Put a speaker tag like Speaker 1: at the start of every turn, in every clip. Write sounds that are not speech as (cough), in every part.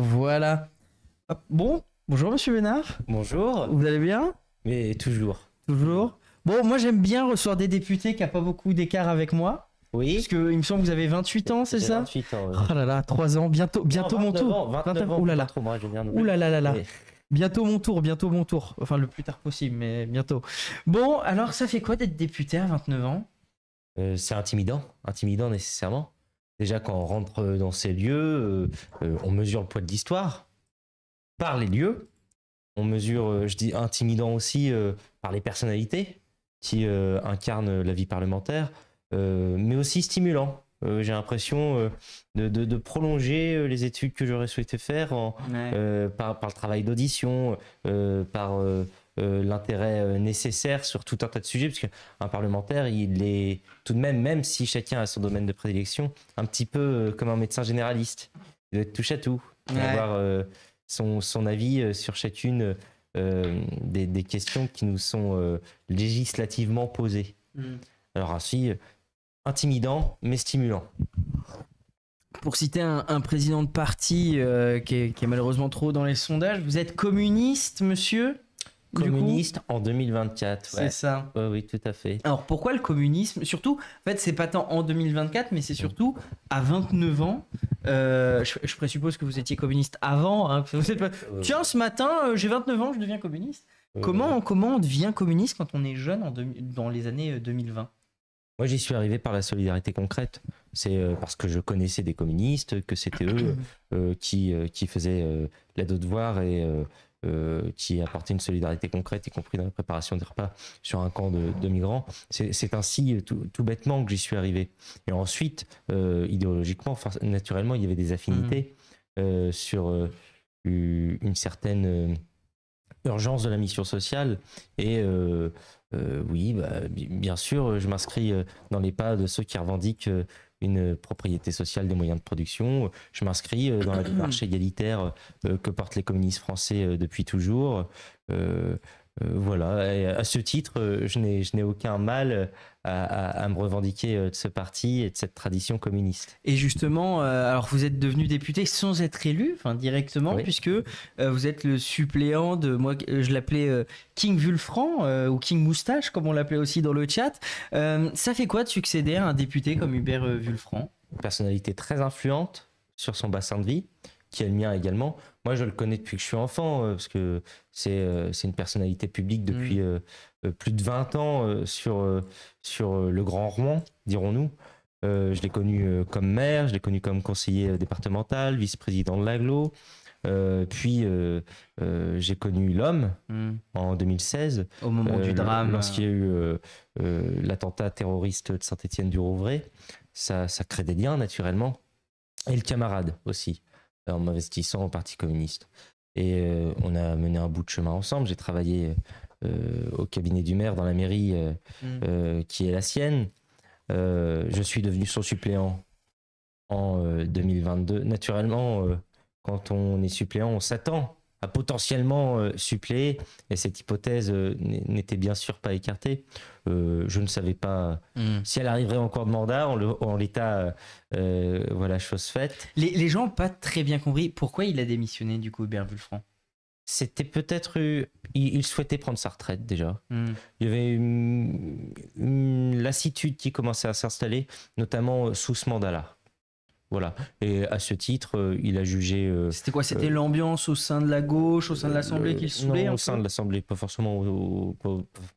Speaker 1: Voilà. Bon, bonjour Monsieur Bénard. Bonjour. Vous allez bien Mais toujours. Toujours. Bon, moi j'aime bien recevoir des députés qui n'ont pas beaucoup d'écart avec moi. Oui. Parce que il me semble que vous avez 28 ans, c'est ça 28 ans. Oh là là, 3 ans, bientôt, bientôt mon tour. Oh là là. là là Bientôt mon tour, bientôt mon tour. Enfin, le plus tard possible, mais bientôt. Bon, alors ça fait quoi d'être député à 29 ans
Speaker 2: euh, c'est intimidant, intimidant nécessairement. Déjà, quand on rentre dans ces lieux, euh, euh, on mesure le poids de l'histoire par les lieux. On mesure, euh, je dis intimidant aussi, par les personnalités qui incarnent la vie parlementaire, mais aussi stimulant. J'ai l'impression de, prolonger les études que j'aurais souhaité faire par, par, le travail d'audition, par euh, l'intérêt euh, nécessaire sur tout un tas de sujets, parce qu'un parlementaire, il est tout de même, même si chacun a son domaine de prédilection, un petit peu euh, comme un médecin généraliste. Il doit être touche à tout, avoir son, son, avis sur chacune des, des, questions qui nous sont législativement posées. Hmm. Alors ainsi, intimidant, mais stimulant pour citer un, président de parti
Speaker 1: qui, qui, est, malheureusement trop dans les sondages, vous êtes communiste, monsieur communiste en
Speaker 2: 2024. C'est ça. Oui, tout à fait.
Speaker 1: Alors pourquoi le communisme Surtout, en fait, c'est pas tant en 2024, mais c'est surtout à 29 ans. Euh, je, présuppose que vous étiez communiste
Speaker 2: avant. Hein, euh, Tiens,
Speaker 1: ce matin, euh, j'ai 29 ans, je deviens communiste. Comment, comment on devient communiste quand on est jeune en dans les années 2020
Speaker 2: moi, j'y suis arrivé par la solidarité concrète. C'est parce que je connaissais des communistes, que c'était eux (clears throat) qui, qui faisaient l'aide devoir devoir et euh, qui apportait une solidarité concrète, y compris dans la préparation des repas sur un camp de, migrants. C'est ainsi euh, tout, bêtement que j'y suis arrivé. Et ensuite, euh, idéologiquement, naturellement, il y avait des affinités mmh. sur une certaine urgence de la mission sociale. Et oui, bah, bien sûr, je m'inscris dans les pas de ceux qui revendiquent une propriété sociale des moyens de production. Je m'inscris euh, dans la démarche (clears throat) égalitaire euh, que portent les communistes français euh, depuis toujours. Euh, voilà, euh, à ce titre, euh, je n'ai aucun mal à, me revendiquer de ce parti et de cette tradition communiste. Et justement, alors vous êtes devenu député sans être élu, enfin
Speaker 1: directement, puisque vous êtes le suppléant de moi, je l'appelais King Vulfran ou King Moustache, comme on l'appelait aussi dans le chat. ça fait quoi de succéder à un député
Speaker 2: comme Hubert Vulfran personnalité très influente sur son bassin de vie, qui est le mien également. Moi, je le connais depuis que je suis enfant, euh, parce que euh, c'est une personnalité publique depuis mm. euh, plus de 20 ans sur, sur le Grand Rouen, dirons-nous. je l'ai connu comme maire, je l'ai connu comme conseiller départemental, vice-président de l'aglo. puis j'ai connu l'homme mm. en 2016. Au moment du drame. Lorsqu'il y a eu l'attentat terroriste de Saint-Étienne-du-Rouvray, ça, ça crée des liens naturellement. Et le camarade aussi. Euh, en m'investissant au Parti communiste. Et euh, on a mené un bout de chemin ensemble. J'ai travaillé euh, au cabinet du maire dans la mairie mmh. qui est la sienne. je suis devenu son suppléant en 2022. Naturellement, quand on est suppléant, on s'attend à potentiellement suppléé, euh, suppléer. Et cette hypothèse euh, n'était bien sûr pas écartée. Euh, je ne savais pas hmm. si elle arriverait encore de mandat, en, l'état, voilà, chose faite. Les, gens n'ont pas très bien compris pourquoi il
Speaker 1: a démissionné du coup, c'était peut-être. Il, souhaitait prendre sa retraite
Speaker 2: déjà. Hmm. Il y avait une lassitude qui commençait à s'installer, notamment sous ce mandat-là. Voilà. Et à ce titre, euh, il a jugé. Euh, c'était quoi C'était euh, l'ambiance au sein de la gauche, au sein de l'Assemblée qu'il soulevait. Non, au sein de l'Assemblée, pas forcément au,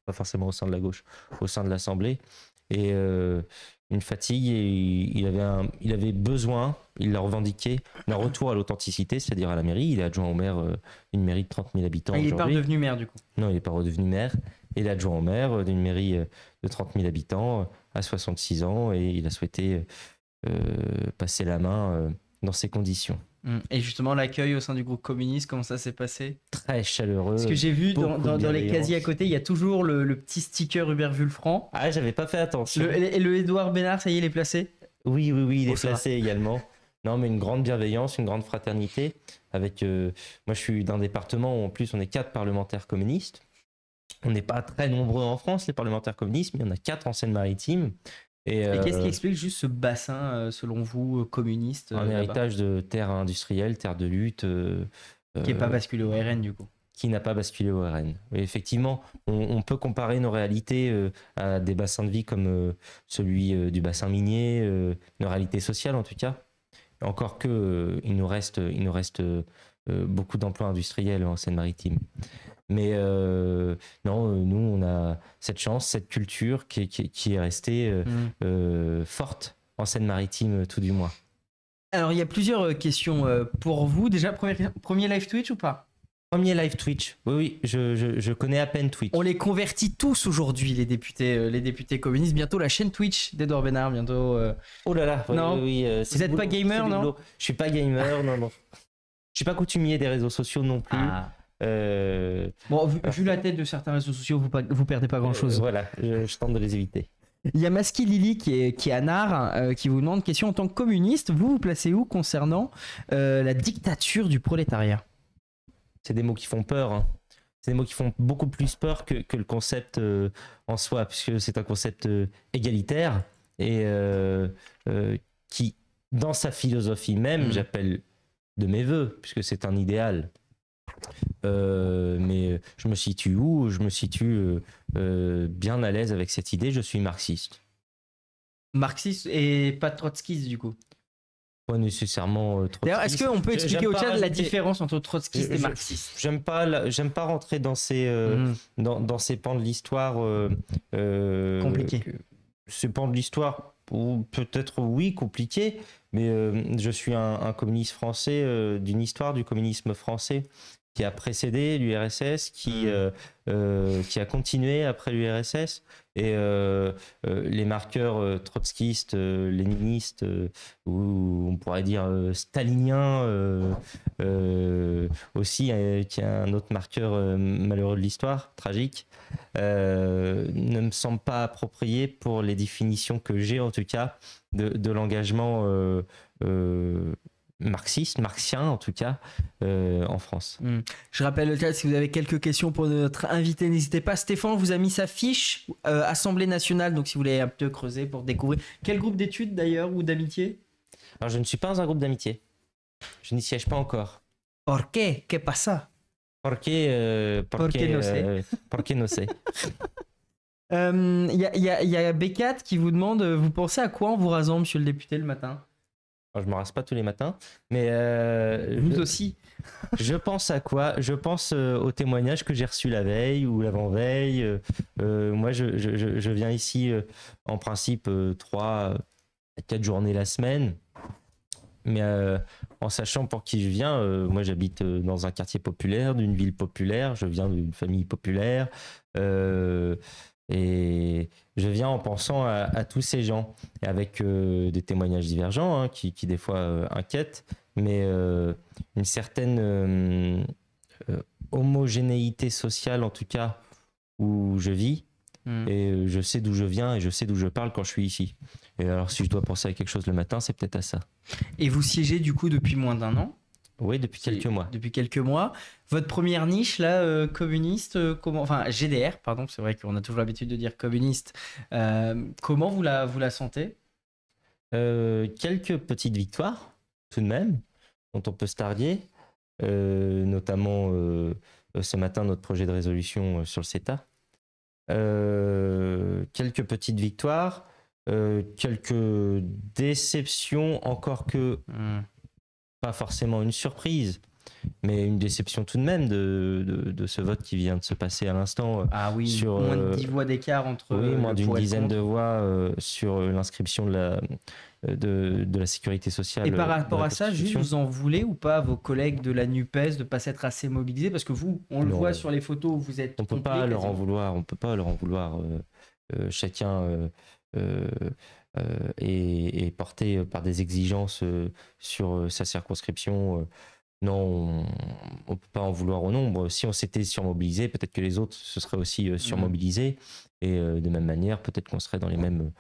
Speaker 2: pas forcément au sein de la gauche, au sein de l'Assemblée. Et une fatigue, et il avait, il avait besoin, il l'a revendiqué, d'un retour à l'authenticité, c'est-à-dire à la mairie. Il est adjoint au maire d'une mairie de 30 000 habitants. Et ah, il n'est pas redevenu maire, du coup Non, il n'est pas redevenu maire. Il est adjoint au maire d'une mairie de 30 000 habitants à 66 ans, et il a souhaité euh, passer la main euh, dans ces conditions.
Speaker 1: Mm. Et justement, l'accueil au sein du groupe communiste, comment ça s'est passé
Speaker 2: Très chaleureux. Parce que j'ai vu dans, les casiers
Speaker 1: à côté, il y a toujours le, petit sticker Hubert Vulfranc.
Speaker 2: Ah, j'avais pas fait attention. Le, le Edouard Bénard, ça y est, il est placé Oui, oui, oui, il est placé également. Non, mais une grande bienveillance, une grande fraternité. Avec, euh, moi, je suis d'un département où, en plus, on est quatre parlementaires communistes. On n'est pas très nombreux en France, les parlementaires communistes, mais on a quatre en Seine-Maritime. Et, qu'est-ce qui euh, explique juste ce bassin, euh, selon vous, euh, communiste Un héritage de terre industrielle, terre de lutte. qui n'est pas basculé au RN, du coup qui n'a pas basculé au RN. effectivement, on, peut comparer nos réalités à des bassins de vie comme celui du bassin minier, nos réalités sociales en tout cas. Encore que il nous reste, il nous reste beaucoup d'emplois industriels en Seine-Maritime. Mais euh, non, euh, nous, on a cette chance, cette culture qui, est restée euh, mhm. forte en Seine-Maritime, tout du moins.
Speaker 1: Alors, il y a plusieurs questions pour vous. Déjà, premier, premier live Twitch ou pas Premier live Twitch. Oui, oui, je, je, connais à peine Twitch. On les convertit tous aujourd'hui, les députés, les députés communistes. Bientôt la chaîne Twitch d'Edouard Bénard, bientôt.
Speaker 2: Oh là là, Vous n'êtes pas gamer, non Je suis pas gamer, non, non. Je suis pas coutumier des réseaux sociaux non plus. Ah. Euh, bon, vu, la tête de certains réseaux sociaux, vous, vous perdez pas euh, grand chose. voilà, je, tente de les éviter.
Speaker 1: Il y a Maski Lili qui est, qui euh, qui vous demande question en tant que communiste, vous vous placez où concernant la dictature du
Speaker 2: prolétariat C'est des mots qui font peur. Hein. C'est des mots qui font beaucoup plus peur que, le concept en soi, puisque c'est un concept égalitaire et qui, dans sa philosophie même, mm. j'appelle de mes voeux, puisque c'est un idéal euh, mais euh, je me situe où Je me situe euh, bien à l'aise avec cette idée, je suis marxiste. Marxiste et pas trotskiste du coup Pas nécessairement trotskiste. D'ailleurs, est-ce qu'on peut expliquer au chat la différence
Speaker 1: entre trotskiste et marxiste
Speaker 2: J'aime pas, j'aime pas rentrer dans ces, hmm. dans, dans, ces pans de l'histoire. Compliqués. Ce pans de l'histoire ou peut-être oui, compliqué, mais euh, je suis un, communiste français euh, d'une histoire du communisme français qui a précédé l'URSS, qui, mmh. euh, qui a continué après l'URSS. Et les marqueurs trotskistes, léninistes, ou on pourrait dire staliniens, aussi, qui est un autre marqueur malheureux de l'histoire, tragique, euh, ne me semble pas approprié pour les définitions que j'ai en tout cas de, l'engagement euh, euh, marxiste, marxien en tout cas, en France. Hmm.
Speaker 1: Je rappelle le cas, si vous avez quelques questions pour notre invité,
Speaker 2: n'hésitez pas. Stéphane
Speaker 1: vous a mis sa fiche Assemblée nationale, donc si vous voulez un peu creuser pour découvrir. Quel groupe d'études
Speaker 2: d'ailleurs ou d'amitié Alors je ne suis pas dans un groupe d'amitié. Je n'y siège pas encore. Or que? Que ça? Porqué euh, qué no euh, no sé.
Speaker 1: Il (laughs) euh, y, a, B4 qui vous demande euh, Vous pensez à quoi en vous rasant, monsieur le député, le matin
Speaker 2: Je Je me rase pas tous les matins, mais. Euh, vous aussi (laughs) Je pense à quoi Je pense aux témoignages que j'ai reçus la veille ou l'avant-veille. moi, je, je, je, viens ici en principe trois à quatre journées la semaine mais euh, en sachant pour qui je viens, euh, moi j'habite euh, dans un quartier populaire, d'une ville populaire, je viens d'une famille populaire, et je viens en pensant à, tous ces gens, et avec des témoignages divergents hein, qui, des fois inquiètent, mais une certaine homogénéité sociale en tout cas où je vis, hmm. et je sais d'où je viens et je sais d'où je parle quand je suis ici. Et alors, si je dois penser à quelque chose le matin, c'est peut-être à ça.
Speaker 1: Et vous siégez du coup depuis moins d'un an
Speaker 2: Oui, depuis quelques
Speaker 1: mois. Depuis quelques mois. Votre première niche, là, euh, communiste, euh, comment, enfin GDR, pardon, c'est vrai qu'on a toujours l'habitude de dire communiste. Euh, comment vous la, vous la sentez
Speaker 2: Quelques petites victoires, tout de même, dont on peut se targuer, notamment ce matin notre projet de résolution sur le CETA. quelques petites victoires, euh, quelques déceptions, encore que hmm. pas forcément une surprise, mais une déception tout de même de, de, ce vote qui vient de se passer à l'instant. Euh, ah oui, sur, moins de euh,
Speaker 1: voix d'écart entre. Oui, moins d'une dizaine de
Speaker 2: voix sur l'inscription de la, de, de, la sécurité sociale. Et par rapport à ça, juste, vous
Speaker 1: en voulez ou pas vos collègues de la NUPES de ne pas s'être assez mobilisés Parce que vous, on le voit sur les photos, vous êtes. On ne peut pas leur en
Speaker 2: vouloir, on peut pas leur en vouloir. chacun. Euh, euh, et, porté par des exigences euh, sur sa circonscription, non, on ne peut pas en vouloir au nombre. Si on s'était surmobilisé, peut-être que les autres se seraient aussi mm-hmm. surmobilisés. Et de même manière, peut-être qu'on serait dans les mêmes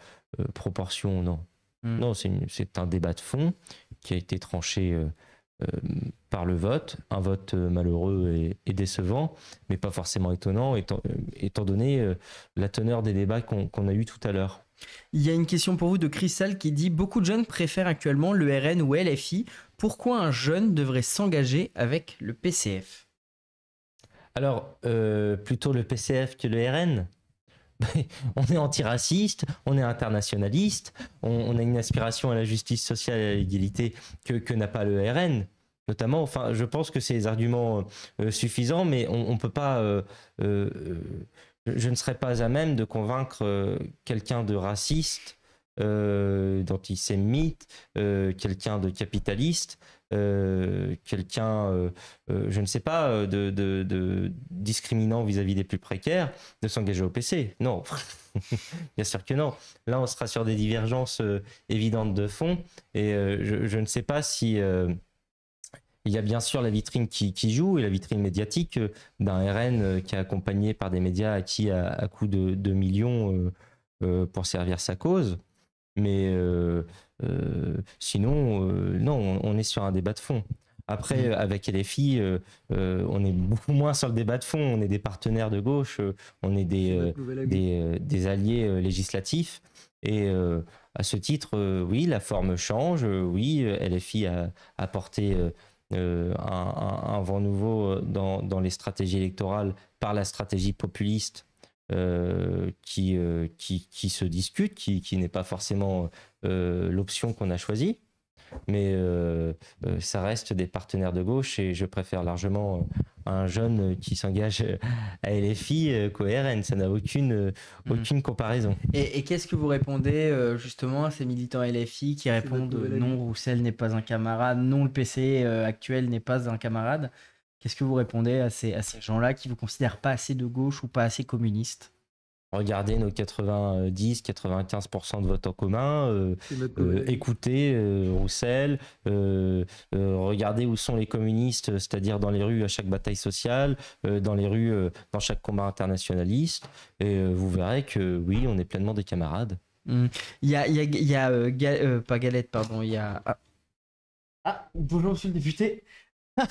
Speaker 2: proportions. Non, mm. non c'est un débat de fond qui a été tranché par le vote, un vote malheureux et, décevant, mais pas forcément étonnant, étant, donné la teneur des débats qu'on a eu tout à l'heure. Il y a une question pour vous de Crystal qui
Speaker 1: dit Beaucoup de jeunes préfèrent actuellement le RN ou LFI. Pourquoi un jeune devrait s'engager avec le PCF
Speaker 2: Alors, euh, plutôt le PCF que le RN (laughs) on est antiraciste, on est internationaliste, on, a une aspiration à la justice sociale et à l'égalité que, n'a pas le RN notamment. Enfin, je pense que c'est des arguments euh, suffisants, mais on ne peut pas euh, je, ne serais pas à même de convaincre euh, quelqu'un de raciste, euh, d'antisémite, euh, quelqu'un de capitaliste, euh, quelqu'un, je ne sais pas, de, discriminant vis-à-vis des plus précaires, de s'engager au PC. Non, (laughs) bien sûr que non. Là, on sera sur des divergences évidentes de fond, et je, je, ne sais pas si il y a bien sûr la vitrine qui, joue et la vitrine médiatique euh, d'un RN euh, qui est accompagné par des médias acquis à, à coût de, de millions euh, pour servir sa cause. Mais sinon, non, on, est sur un débat de fond. Après, mm. avec LFI, on est beaucoup (laughs) moins sur le débat de fond. On est des partenaires de gauche, on est des, alliés législatifs. Et à ce titre, oui, la forme change. oui, LFI a apporté euh, un, vent nouveau euh, dans, les stratégies électorales par la stratégie populiste euh, qui, se discute, qui, qui n'est pas forcément l'option qu'on a choisie mais euh, euh, ça reste des partenaires de gauche et je préfère largement euh, un jeune qui s'engage à LFI qu'au RN. Ça n'a hmm. aucune, comparaison.
Speaker 1: Et, et qu'est-ce que vous répondez justement à ces militants LFI qui répondent non, Roussel n'est pas un camarade, non, le PC actuel n'est pas un camarade Qu'est-ce que vous répondez à ces, à ces gens-là qui vous considèrent pas assez de gauche ou pas assez communiste
Speaker 2: regardez nos 90-95% de vote en commun, euh, euh, écoutez euh, Roussel, regardez où sont les communistes, c'est-à-dire dans les rues à chaque bataille sociale, dans les rues, dans chaque combat internationaliste, et vous verrez que oui, on est pleinement des camarades.
Speaker 1: Mmh. Il y a, pas Galette, pardon, il y a... Ah. ah bonjour monsieur le député (laughs)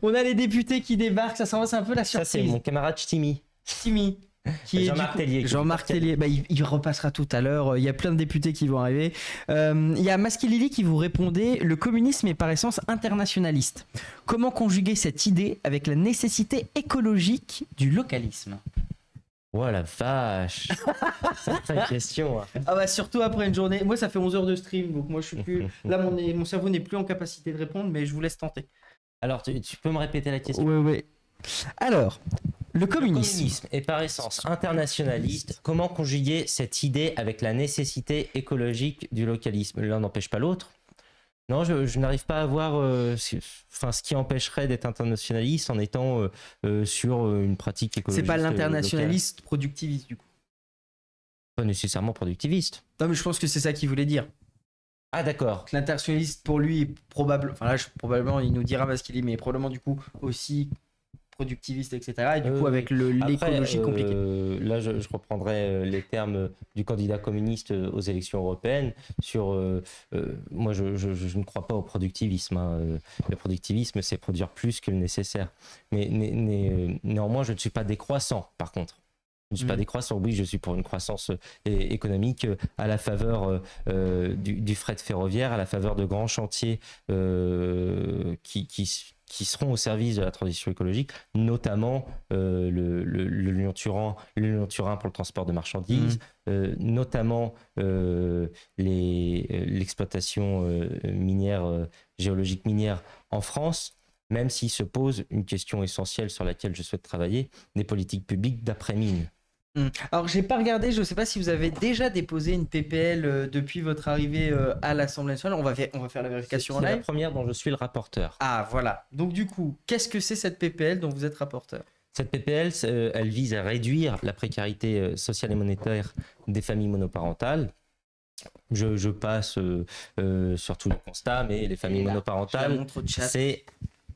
Speaker 1: on a les députés qui débarquent, ça s'en c'est un peu la surprise. Ça c'est mon camarade Ch'timi. Ch'timi. Jean-Marc Tellier. Bah, il, repassera tout à l'heure. Il y a plein de députés qui vont arriver. Euh, il y a Maskilili qui vous répondait Le communisme est par essence internationaliste. Comment conjuguer cette idée avec la nécessité écologique du localisme Oh la
Speaker 2: vache (laughs) C'est une question. Hein.
Speaker 1: Ah bah, surtout après une journée. Moi ça fait 11 heures de stream, donc moi je suis plus... (laughs) Là mon, cerveau n'est plus en capacité de répondre, mais je vous laisse tenter. Alors tu, tu
Speaker 2: peux me répéter la question Oui, oui. Alors, le communisme. est par essence internationaliste. Comment conjuguer cette idée avec la nécessité écologique du localisme L'un n'empêche pas l'autre. Non, je, n'arrive pas à voir euh, enfin, ce qui empêcherait d'être internationaliste en étant euh, euh, sur une pratique écologique. C'est pas l'internationaliste productiviste, du coup. Pas nécessairement productiviste. Non, mais je pense que c'est ça qu'il voulait dire.
Speaker 1: Ah d'accord. L'internationaliste pour lui est probable, enfin là probablement il nous dira parce qu'il est, mais probablement du coup aussi productiviste, etc. Et du coup, euh, avec l'écologie euh,
Speaker 2: compliquée. là, je, reprendrai euh, les termes du candidat communiste aux élections européennes sur. moi, je, ne crois pas au productivisme. Hein, le productivisme, c'est produire plus que le nécessaire. Mais néanmoins, je ne suis pas décroissant, par contre. Je ne suis pas mm. décroissant, oui, je suis pour une croissance économique à la faveur du, fret ferroviaire, à la faveur de grands chantiers qui, qui, qui seront au service de la transition écologique, notamment euh, le, Lyon-Turin, pour le transport de marchandises, mmh. euh, notamment euh, l'exploitation minière, géologique minière en France, même s'il se pose une question essentielle sur laquelle je souhaite travailler, des politiques publiques d'après-mine.
Speaker 1: Mm. Alors j'ai pas regardé, je sais pas si vous avez déjà déposé une PPL euh, depuis votre arrivée euh, à l'Assemblée nationale. On va, on va faire la vérification en live. C'est la
Speaker 2: première dont je suis le rapporteur.
Speaker 1: Ah voilà. Donc du coup, qu'est-ce que c'est cette PPL dont vous êtes rapporteur
Speaker 2: Cette PPL, euh, elle vise à réduire la précarité sociale et monétaire des familles monoparentales. Je, passe sur tous les constats, mais les familles monoparentales, c'est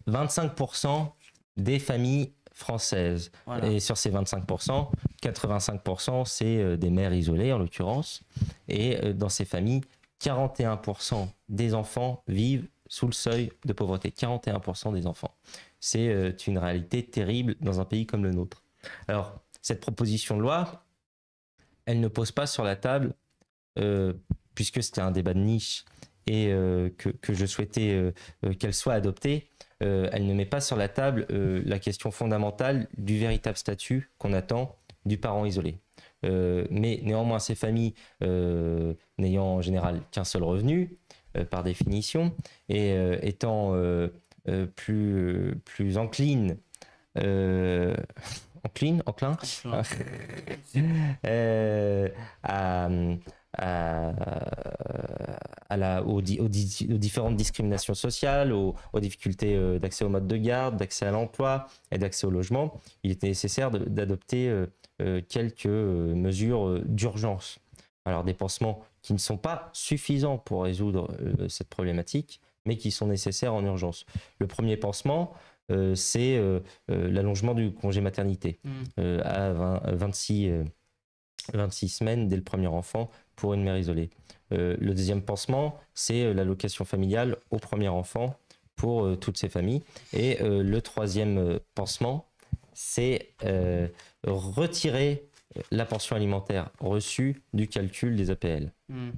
Speaker 2: 25% des familles française. Et sur ces 25%, 85% c'est euh, des mères isolées en l'occurrence. Et euh, dans ces familles, 41% des enfants vivent sous le seuil de pauvreté. 41% des enfants. C'est euh, une réalité terrible dans un pays comme le nôtre. Alors, cette proposition de loi, elle ne pose pas sur la table, puisque c'était un débat de niche et que, que, je souhaitais qu'elle soit adoptée, euh, elle ne met pas sur la table euh, la question fondamentale du véritable statut qu'on attend du parent isolé. Euh, mais néanmoins, ces familles n'ayant en général qu'un seul revenu, par définition, et étant plus, plus enclines, (laughs) encline, enclin, (laughs) à, euh, aux, différentes discriminations sociales, aux, difficultés euh, d'accès au mode de garde, d'accès à l'emploi et d'accès au logement, il était nécessaire d'adopter euh, quelques mesures d'urgence. Alors des pansements qui ne sont pas suffisants pour résoudre cette problématique, mais qui sont nécessaires en urgence. Le premier pansement, c'est l'allongement du congé maternité mmh. à 26, semaines dès le premier enfant pour une mère isolée. Euh, le deuxième pansement, c'est euh, l'allocation familiale au premier enfant pour euh, toutes ces familles. Et le troisième pansement, c'est retirer la pension alimentaire reçue du calcul des APL.
Speaker 1: Hmm.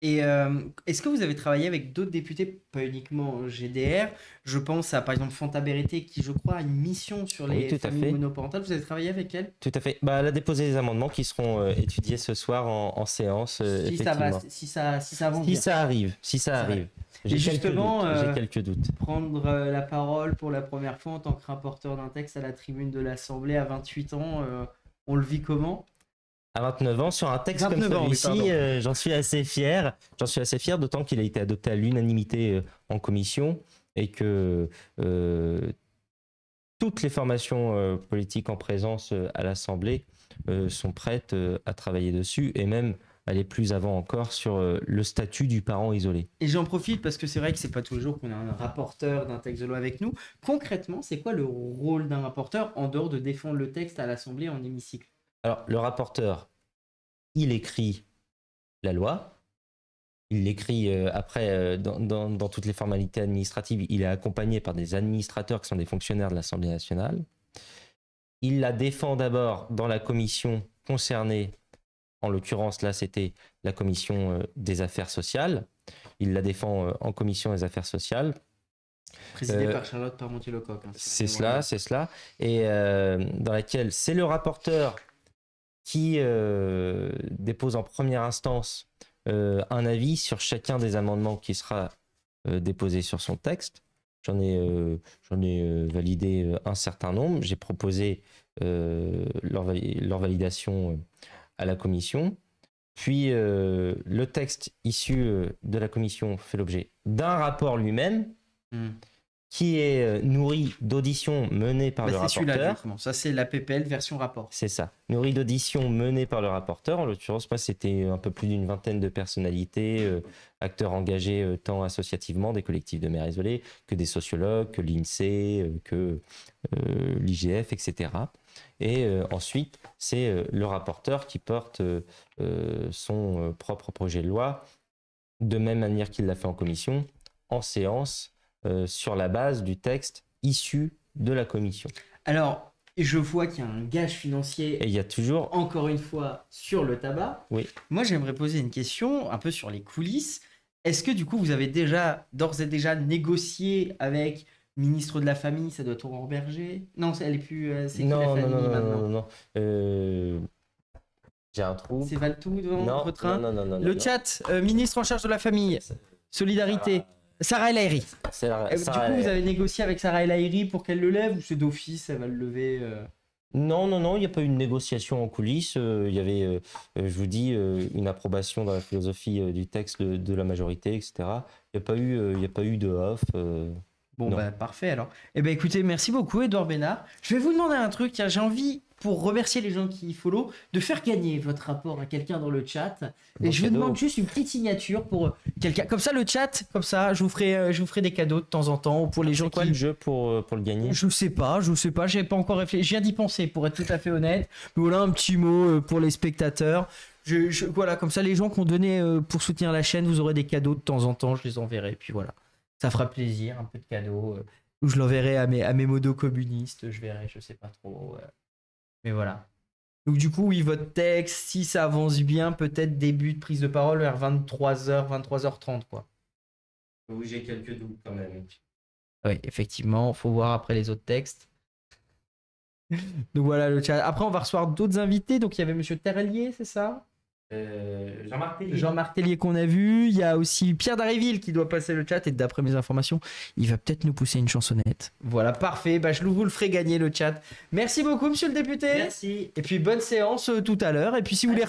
Speaker 1: Et euh, est-ce que vous avez travaillé avec d'autres députés, pas uniquement GDR Je pense à par exemple Fanta qui, je crois, a une mission sur les familles monoparentales. Vous avez travaillé avec elle
Speaker 2: Tout à fait. Bah, elle a déposé des amendements qui seront euh, étudiés ce soir en, séance. Euh, si, ça va,
Speaker 1: si, ça si ça, Si ça
Speaker 2: arrive. Si ça arrive. J'ai justement, quelques doutes, quelques
Speaker 1: prendre la parole pour la première fois en tant que rapporteur d'un texte à la tribune de l'Assemblée à 28 ans, on le vit comment
Speaker 2: à 29 ans sur un texte comme celui-ci. Euh, j'en suis assez fier. J'en suis assez fier, d'autant qu'il a été adopté à l'unanimité euh, en commission et que euh, toutes les formations politiques en présence à l'Assemblée sont prêtes à travailler dessus et même aller plus avant encore sur le statut du parent isolé.
Speaker 1: Et j'en profite parce que c'est vrai que c'est pas toujours qu'on a un rapporteur d'un texte de loi avec nous. Concrètement, c'est quoi le rôle d'un rapporteur en dehors de défendre le texte à l'Assemblée en hémicycle
Speaker 2: alors, le rapporteur, il écrit la loi, il l'écrit euh, après euh, dans, toutes les formalités administratives. Il est accompagné par des administrateurs qui sont des fonctionnaires de l'Assemblée nationale. Il la défend d'abord dans la commission concernée. En l'occurrence, là, c'était la commission euh, des affaires sociales. Il la défend en commission des affaires sociales. Présidée par
Speaker 1: Charlotte Parmentier-Lecoq.
Speaker 2: Hein, c'est cela, c'est cela. Et dans laquelle c'est le rapporteur qui euh, dépose en première instance euh, un avis sur chacun des amendements qui sera euh, déposé sur son texte. J'en ai, ai validé un certain nombre. J'ai proposé leur, validation à la commission. Puis le texte issu de la commission fait l'objet d'un rapport lui-même. Hmm qui est euh, nourri d'auditions menées par bah, le rapporteur. Ça, c'est la PPL version rapport. C'est ça. Nourri d'auditions menées par le rapporteur. En l'occurrence, c'était euh, un peu plus d'une vingtaine de personnalités, euh, acteurs engagés tant associativement, des collectifs de maires isolées, que des sociologues, que l'INSEE, que l'IGF, etc. Et ensuite, c'est le rapporteur qui porte son propre projet de loi, de même manière qu'il l'a fait en commission, en séance euh, sur la base du texte issu de la commission.
Speaker 1: Alors, je vois qu'il y a un gage financier. Et il y a toujours. Encore une fois, sur le tabac. Oui. Moi, j'aimerais poser une question un peu sur les coulisses. Est-ce que du coup, vous avez déjà, d'ores et déjà, négocié avec ministre de la Famille, ça doit être en Berger Non, c'est est plus. non, non, non, non, non,
Speaker 2: non, J'ai un trou. C'est Valtou devant le train Non, non, non, Le chat,
Speaker 1: euh, ministre en charge de la Famille,
Speaker 2: Solidarité. Ah. Sarah El euh, du coup, vous avez
Speaker 1: négocié avec Sarah El pour qu'elle le lève ou c'est d'office, elle va le lever euh
Speaker 2: Non, non, non, il n'y a pas eu de négociation en coulisses. Euh, il y avait, je vous dis, une approbation dans la philosophie du texte de, la majorité, etc. Il n'y a, pas eu, a pas eu de off. Bon, bah, parfait alors. Eh ben écoutez,
Speaker 1: merci beaucoup, Edouard Bénard. Je vais vous demander un truc, tiens, j'ai envie pour remercier les gens qui follow, de faire gagner votre rapport à quelqu'un dans le chat. Et je vous demande juste une petite signature pour euh, quelqu'un. Comme ça, le chat, comme ça, je vous ferai, euh, je vous ferai des cadeaux de temps en temps pour les gens quoi qui... le jeu
Speaker 2: pour, euh, pour le
Speaker 1: gagner Je sais pas, je sais pas, j'ai pas encore réfléchi. Je viens d'y penser, pour être tout à fait honnête. Mais voilà un petit mot pour les spectateurs. Je, voilà, comme ça, les gens qui ont donné pour soutenir la chaîne, vous aurez des cadeaux de temps en temps, je les enverrai. Puis voilà, ça fera plaisir, un peu de cadeaux. Ou je l'enverrai à mes, à mes modos communistes, je verrai, je sais pas trop voilà. Donc du coup, oui, votre texte, si ça avance bien, peut-être début de prise de parole vers 23h, 23h30, quoi.
Speaker 2: Oui, j'ai quelques doutes quand même.
Speaker 1: Oui, effectivement, faut voir après les autres textes. (laughs) donc voilà le chat. Après, on va recevoir d'autres invités. Donc il y avait Monsieur Terrelier, c'est ça
Speaker 2: euh, jean
Speaker 1: Martellier Jean qu'on a vu. Il y a aussi Pierre Daréville qui doit passer le chat. Et d'après mes informations, il va peut-être nous pousser une chansonnette. Voilà, parfait. Bah, je vous le ferai gagner le chat. Merci beaucoup, monsieur le député. Merci. Et puis, bonne séance euh, tout à l'heure. Et puis, si vous voulez